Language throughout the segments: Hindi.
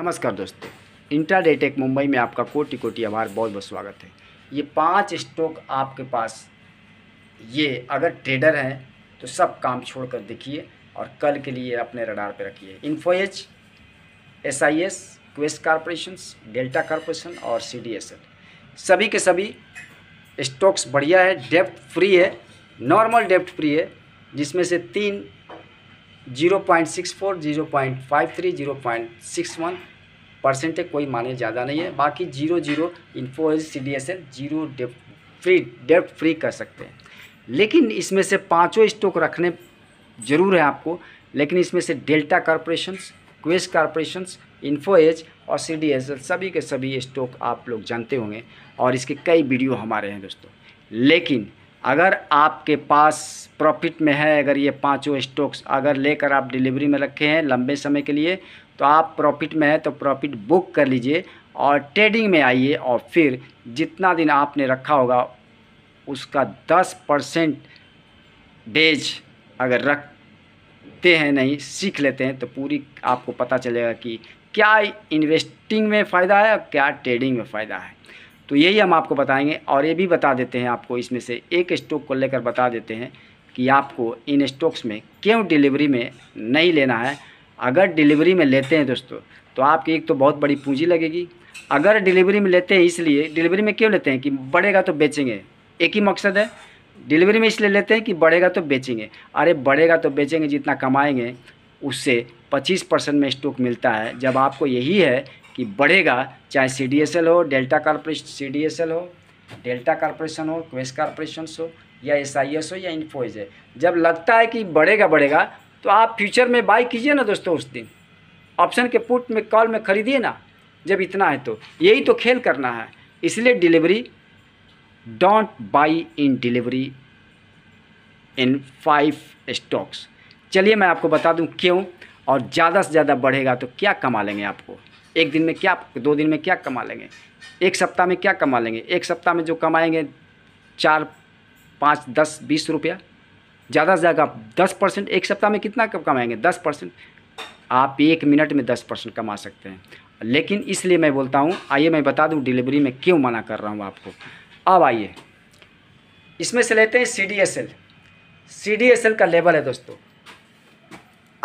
नमस्कार दोस्तों इंटर डेटेक मुंबई में आपका कोटि कोटि आभार बहुत बहुत स्वागत है ये पांच स्टॉक आपके पास ये अगर ट्रेडर हैं तो सब काम छोड़कर देखिए और कल के लिए अपने रडार पर रखिए Info Edge S I S Quest corporation Delta corporation और सी डी एस एल सभी के सभी स्टॉक्स बढ़िया है डेप्थ फ्री है नॉर्मल डेप्थ फ्री है जिसमें से तीन zero point six four zero point five three zero point six one percent है कोई माने ज़्यादा नहीं है बाकी zero zero Info Edge C D S L zero depth free depth free कर सकते हैं लेकिन इसमें से पांचों स्टॉक रखने ज़रूर है आपको लेकिन इसमें से Delta corporations Quest corporations Info Edge और सी डी एस एल सभी के सभी स्टॉक आप लोग जानते होंगे और इसके कई वीडियो हमारे हैं दोस्तों लेकिन अगर आपके पास प्रॉफिट में है अगर ये पांचों स्टॉक्स अगर लेकर आप डिलीवरी में रखे हैं लंबे समय के लिए तो आप प्रॉफिट में है तो प्रॉफिट बुक कर लीजिए और ट्रेडिंग में आइए और फिर जितना दिन आपने रखा होगा उसका दस परसेंट बेज अगर रखते हैं नहीं सीख लेते हैं तो पूरी आपको पता चलेगा कि क्या इन्वेस्टिंग में फ़ायदा है और क्या ट्रेडिंग में फ़ायदा है तो यही हम आपको बताएंगे और ये भी बता देते हैं आपको इसमें से एक स्टॉक को लेकर बता देते हैं कि आपको इन स्टॉक्स में क्यों डिलीवरी में नहीं लेना है अगर डिलीवरी में लेते हैं दोस्तों तो आपकी एक तो बहुत बड़ी पूंजी लगेगी अगर डिलीवरी में लेते हैं इसलिए डिलीवरी में क्यों लेते हैं कि बढ़ेगा तो बेचेंगे एक ही मकसद है डिलीवरी में इसलिए लेते हैं कि बढ़ेगा तो बेचेंगे अरे बढ़ेगा तो बेचेंगे जितना कमाएंगे उससे 25 परसेंट में स्टॉक मिलता है जब आपको यही है कि बढ़ेगा चाहे सी डी एस एल हो Delta corporation C D S L हो डेल्टा कॉरपोरेशन हो क्वेस्ट कॉरपोरेशन हो या एस आई एस हो या इन्फोइज है जब लगता है कि बढ़ेगा बढ़ेगा तो आप फ्यूचर में बाई कीजिए ना दोस्तों उस दिन ऑप्शन के पुट में कॉल में खरीदिए ना जब इतना है तो यही तो खेल करना है इसलिए delivery don't buy in delivery in five stocks चलिए मैं आपको बता दूं क्यों और ज़्यादा से ज़्यादा बढ़ेगा तो क्या कमा लेंगे आपको एक दिन में क्या दो दिन में क्या कमा लेंगे एक सप्ताह में क्या कमा लेंगे एक सप्ताह में जो कमाएंगे चार पाँच दस बीस रुपया ज़्यादा से ज़्यादा दस परसेंट एक सप्ताह में कितना कब कमाएंगे दस परसेंट आप एक मिनट में दस परसेंट कमा सकते हैं लेकिन इसलिए मैं बोलता हूँ आइए मैं बता दूँ डिलीवरी में क्यों मना कर रहा हूँ आपको अब आइए इसमें से लेते हैं C D S L C D S L का लेवल है दोस्तों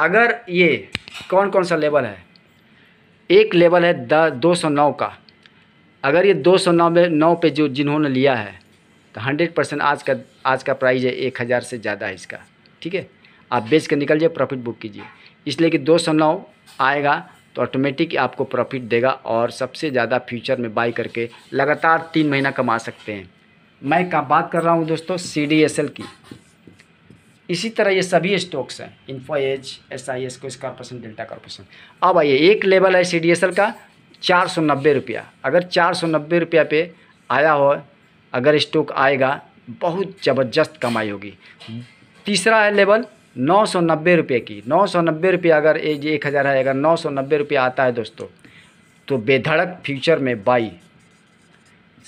अगर ये कौन कौन सा लेवल है एक लेवल है द दो सौ नौ का अगर ये दो सौ नौ में नौ पे जो जिन्होंने लिया है तो हंड्रेड परसेंट आज का आज का प्राइस है एक हज़ार से ज़्यादा है इसका ठीक है आप बेच कर निकल जाए प्रॉफिट बुक कीजिए इसलिए कि दो सौ नौ आएगा तो ऑटोमेटिक आपको प्रॉफिट देगा और सबसे ज़्यादा फ्यूचर में बाई करके लगातार तीन महीना कमा सकते हैं मैं का बात कर रहा हूँ दोस्तों सी डी एस एल की इसी तरह ये सभी स्टॉक्स हैं Info Edge S I S इस कॉर्पोरेशन डेल्टा कॉर्पोरेशन अब आइए एक लेवल है सी डी एस एल का चार सौ नब्बे रुपया अगर चार सौ नब्बे रुपया पे आया हो अगर स्टॉक आएगा बहुत ज़बरदस्त कमाई होगी तीसरा है लेवल नौ सौ नब्बे रुपये की नौ सौ नब्बे रुपये अगर एज एक हज़ार है अगर नौ सौ नब्बे रुपये आता है दोस्तों तो बेधड़क फ्यूचर में बाई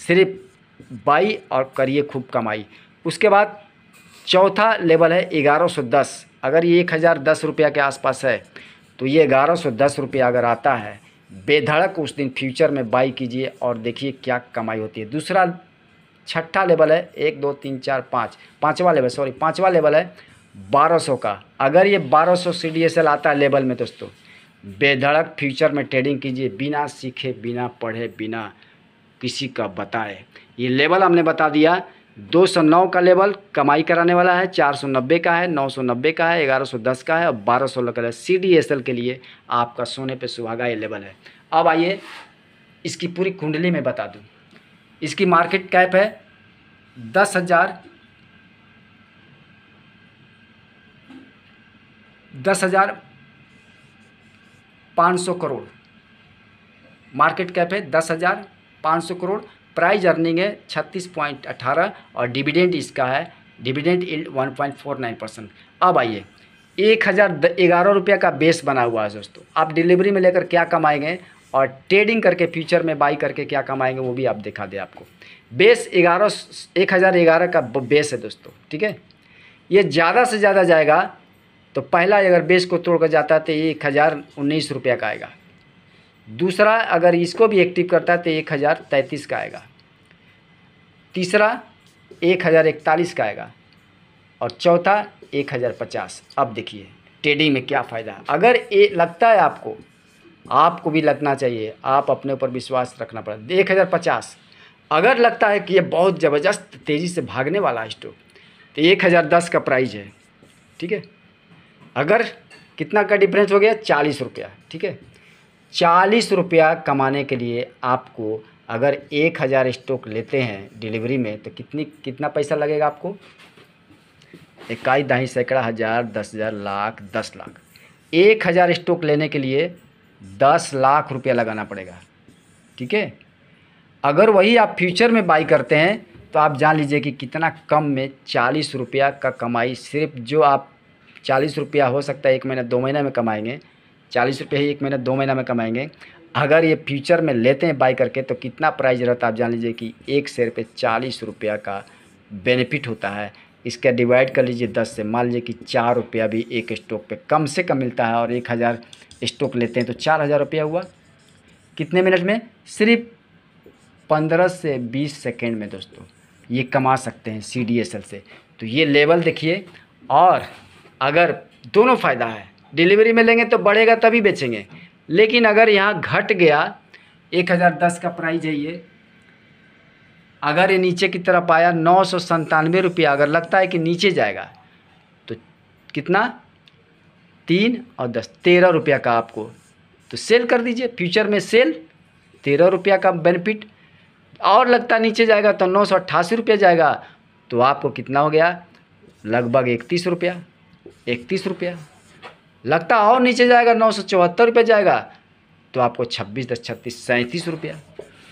सिर्फ बाई और करिए खूब कमाई उसके बाद चौथा लेवल है ग्यारह सौ दस अगर ये एक हज़ार दस रुपया के आसपास है तो ये ग्यारह सौ दस रुपया अगर आता है बेधड़क उस दिन फ्यूचर में बाई कीजिए और देखिए क्या कमाई होती है दूसरा छठा लेवल है एक दो तीन चार पाँच पाँचवा लेवल सॉरी पाँचवा लेवल है बारह सौ का अगर ये बारह सौ सी डी एस एल आता है लेवल में दोस्तों बेधड़क फ्यूचर में ट्रेडिंग कीजिए बिना सीखे बिना पढ़े बिना किसी का बताए ये लेवल हमने बता दिया दो सौ नौ का लेवल कमाई कराने वाला है चार सौ नब्बे का है नौ सौ नब्बे का है ग्यारह सौ दस का है और बारह सौ का है सी डी एस एल के लिए आपका सोने पे सुहागा ये लेवल है अब आइए इसकी पूरी कुंडली में बता दूँ इसकी मार्केट कैप है दस हज़ार दस हज़ार पाँच सौ करोड़ मार्केट कैप है दस हज़ार पाँच सौ करोड़ प्राइज अर्निंग है छत्तीस पॉइंट अट्ठारह और डिविडेंट इसका है dividend yield one point four nine percent अब आइए एक हज़ार ग्यारह रुपये का बेस बना हुआ है दोस्तों आप डिलीवरी में लेकर क्या कमाएंगे और ट्रेडिंग करके फ्यूचर में बाई करके क्या कमाएंगे वो भी आप दिखा दें आपको बेस ग्यारह एक हज़ार ग्यारह का बेस है दोस्तों ठीक है ये ज़्यादा से ज़्यादा जाएगा तो पहला अगर बेस को तोड़ कर जाता है तो एक हज़ार उन्नीस रुपये का आएगा दूसरा अगर इसको भी एक्टिव करता है तो एक हज़ार तैंतीस का आएगा तीसरा एक हज़ार इकतालीस का आएगा और चौथा एक हज़ार पचास अब देखिए ट्रेडिंग में क्या फ़ायदा अगर ये लगता है आपको आपको भी लगना चाहिए आप अपने ऊपर विश्वास रखना पड़ता एक हज़ार पचास अगर लगता है कि ये बहुत ज़बरदस्त तेज़ी से भागने वाला स्टॉक तो एक हज़ार दस का प्राइज है ठीक है अगर कितना का डिफरेंस हो गया चालीस रुपया ठीक है चालीस रुपया कमाने के लिए आपको अगर एक हज़ार स्टॉक लेते हैं डिलीवरी में तो कितनी कितना पैसा लगेगा आपको इक्काई दाई सैकड़ा हज़ार दस हज़ार लाख दस लाख एक हज़ार स्टॉक लेने के लिए दस लाख रुपया लगाना पड़ेगा ठीक है अगर वही आप फ्यूचर में बाई करते हैं तो आप जान लीजिए कि कितना कम में चालीस रुपया का कमाई सिर्फ जो आप चालीस रुपया हो सकता है एक महीना दो महीना में कमाएंगे चालीस रुपये ही एक महीना दो महीना में कमाएंगे अगर ये फ्यूचर में लेते हैं बाई करके तो कितना प्राइस रहता है आप जान लीजिए कि एक शेयर पे चालीस रुपया का बेनिफिट होता है इसका डिवाइड कर लीजिए दस से मान लीजिए कि चार रुपया भी एक स्टॉक पे कम से कम मिलता है और एक हज़ार स्टॉक लेते हैं तो चार हज़ार रुपया हुआ कितने मिनट में सिर्फ पंद्रह से बीस सेकेंड में दोस्तों ये कमा सकते हैं सी से तो ये लेवल देखिए और अगर दोनों फ़ायदा है डिलीवरी में लेंगे तो बढ़ेगा तभी बेचेंगे लेकिन अगर यहाँ घट गया एक हज़ार दस का प्राइज है ये अगर ये नीचे की तरफ आया नौ सौ संतानवे रुपया अगर लगता है कि नीचे जाएगा तो कितना तीन और दस तेरह रुपया का आपको तो सेल कर दीजिए फ्यूचर में सेल तेरह रुपया का बेनिफिट और लगता नीचे जाएगा तो नौ सौ अट्ठासी रुपया जाएगा तो आपको कितना हो गया लगभग इकतीस रुपया इकतीस रुपया लगता और नीचे जाएगा नौ सौ चौहत्तर रुपये जाएगा तो आपको छब्बीस दस छत्तीस सैंतीस रुपया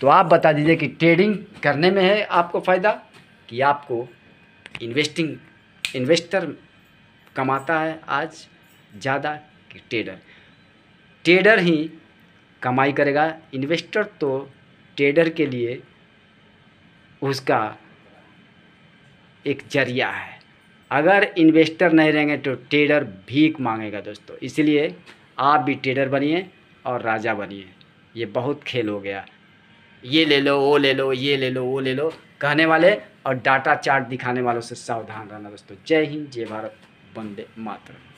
तो आप बता दीजिए कि ट्रेडिंग करने में है आपको फ़ायदा कि आपको इन्वेस्टिंग इन्वेस्टर कमाता है आज ज़्यादा कि ट्रेडर ट्रेडर ही कमाई करेगा इन्वेस्टर तो ट्रेडर के लिए उसका एक जरिया है अगर इन्वेस्टर नहीं रहेंगे तो ट्रेडर भीख मांगेगा दोस्तों इसलिए आप भी ट्रेडर बनिए और राजा बनिए ये बहुत खेल हो गया ये ले लो वो ले लो ये ले लो वो ले लो कहने वाले और डाटा चार्ट दिखाने वालों से सावधान रहना दोस्तों जय हिंद जय भारत वंदे मातरम